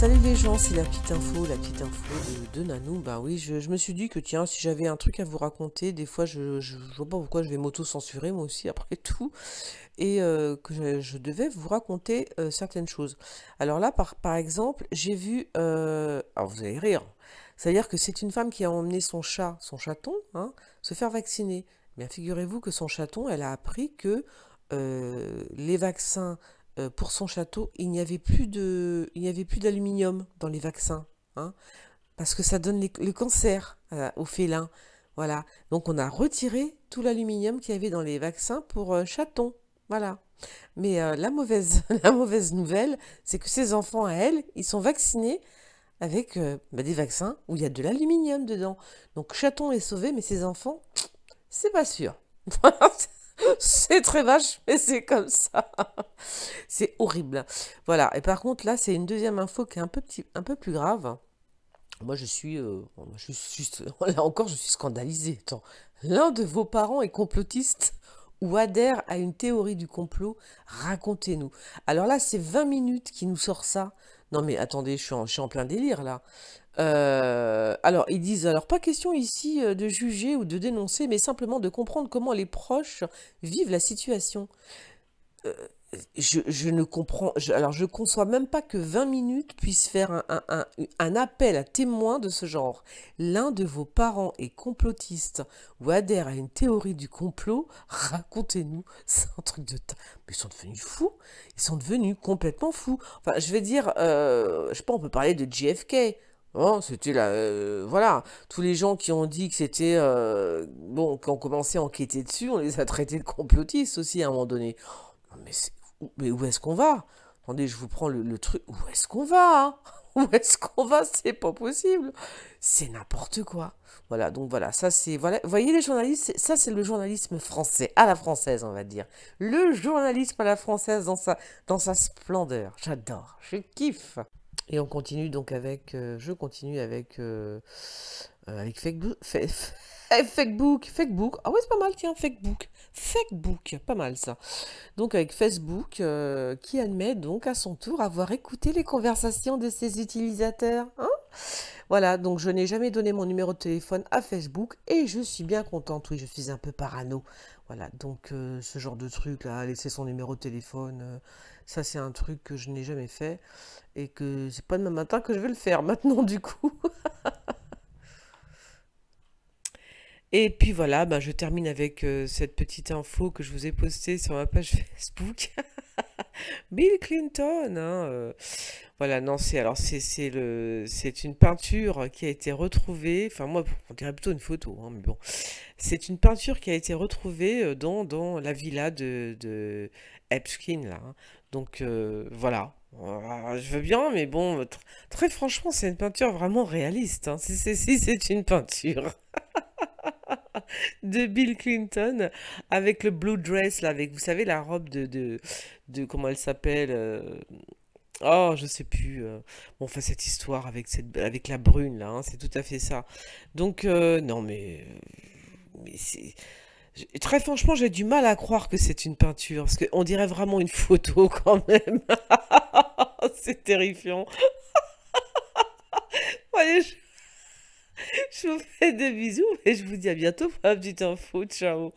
Salut les gens, c'est la petite info, la petite info de, Nanou. Bah oui, je, me suis dit que tiens, si j'avais un truc à vous raconter, des fois je, vois pas pourquoi je vais m'auto-censurer moi aussi après tout, et euh, que je, devais vous raconter euh, certaines choses. Alors là, par, par exemple, j'ai vu. Euh, alors vous allez rire. C'est-à-dire que c'est une femme qui a emmené son chat, son chaton, hein, se faire vacciner. Mais figurez-vous que son chaton, elle a appris que les vaccins euh, pour son château, il n'y avait plus de, il n'y avait plus d'aluminium dans les vaccins, hein, parce que ça donne les, le cancer euh, aux félins. Voilà. Donc on a retiré tout l'aluminium qu'il y avait dans les vaccins pour euh, chaton, Voilà. Mais la mauvaise, la mauvaise nouvelle, c'est que ses enfants à elle, ils sont vaccinés avec bah, des vaccins où il y a de l'aluminium dedans. Donc chaton est sauvé, mais ses enfants, c'est pas sûr. c'est très vache, mais c'est comme ça. c'est horrible. Voilà. Et par contre, là, c'est une deuxième info qui est un peu, un peu plus grave. Moi, je suis, euh, Là encore, je suis scandalisée. L'un de vos parents est complotiste ou adhère à une théorie du complot, racontez-nous. Alors là, c'est 20 minutes qui nous sort ça non mais attendez, je suis en, plein délire là. Euh, alors ils disent, alors pas question ici euh, de juger ou de dénoncer, mais simplement de comprendre comment les proches vivent la situation. Euh, je, ne comprends, alors je conçois même pas que 20 minutes puissent faire un, un, un, appel à témoins de ce genre. L'un de vos parents est complotiste ou adhère à une théorie du complot, racontez-nous, c'est un truc de... Mais ils sont devenus fous, ils sont devenus complètement fous. Enfin, je vais dire, euh, je sais pas, on peut parler de JFK. Oh, c'était là, euh, voilà, tous les gens qui ont dit que c'était, euh, bon, qui ont commencé à enquêter dessus, on les a traités de complotistes aussi à un moment donné. Mais c'est mais où est-ce qu'on va Attendez, je vous prends le, truc. Où est-ce qu'on va hein Où est-ce qu'on va C'est pas possible. C'est n'importe quoi. Voilà, donc voilà, ça c'est. Voilà, voyez les journalistes, ça c'est le journalisme français, à la française, on va dire. Le journalisme à la française dans sa, dans sa splendeur. J'adore, je kiffe. Et on continue donc avec. Euh, je continue avec. Euh, euh, avec fake, fake, eh, Facebook, Facebook. Ah ouais, c'est pas mal, tiens, Facebook. Facebook, pas mal ça. Donc avec Facebook, euh, qui admet donc à son tour avoir écouté les conversations de ses utilisateurs. Hein voilà, donc je n'ai jamais donné mon numéro de téléphone à Facebook et je suis bien contente. Oui, je suis un peu parano. Voilà, donc euh, ce genre de truc là, laisser son numéro de téléphone, euh, ça c'est un truc que je n'ai jamais fait et que c'est pas demain matin que je vais le faire maintenant du coup. Et puis voilà, ben je termine avec euh, cette petite info que je vous ai postée sur ma page Facebook. Bill Clinton, hein, euh, voilà, non, c'est alors c'est le c'est une peinture qui a été retrouvée. Enfin moi, on dirait plutôt une photo, hein, mais bon, c'est une peinture qui a été retrouvée euh, dans, la villa de, de Epstein là. Hein. donc voilà, ah, je veux bien, mais bon, très franchement, c'est une peinture vraiment réaliste. Si c'est une peinture. de Bill Clinton avec le blue dress, là, avec, vous savez, la robe de. de, de comment elle s'appelle euh, Oh, je sais plus. Euh. Bon, enfin, cette histoire avec, cette, avec la brune, là, hein, c'est tout à fait ça. Donc, euh, non, mais. Mais c'est. Très franchement, j'ai du mal à croire que c'est une peinture, parce qu'on dirait vraiment une photo quand même. c'est terrifiant. voyez, je je vous fais des bisous et je vous dis à bientôt pour un petite info. Ciao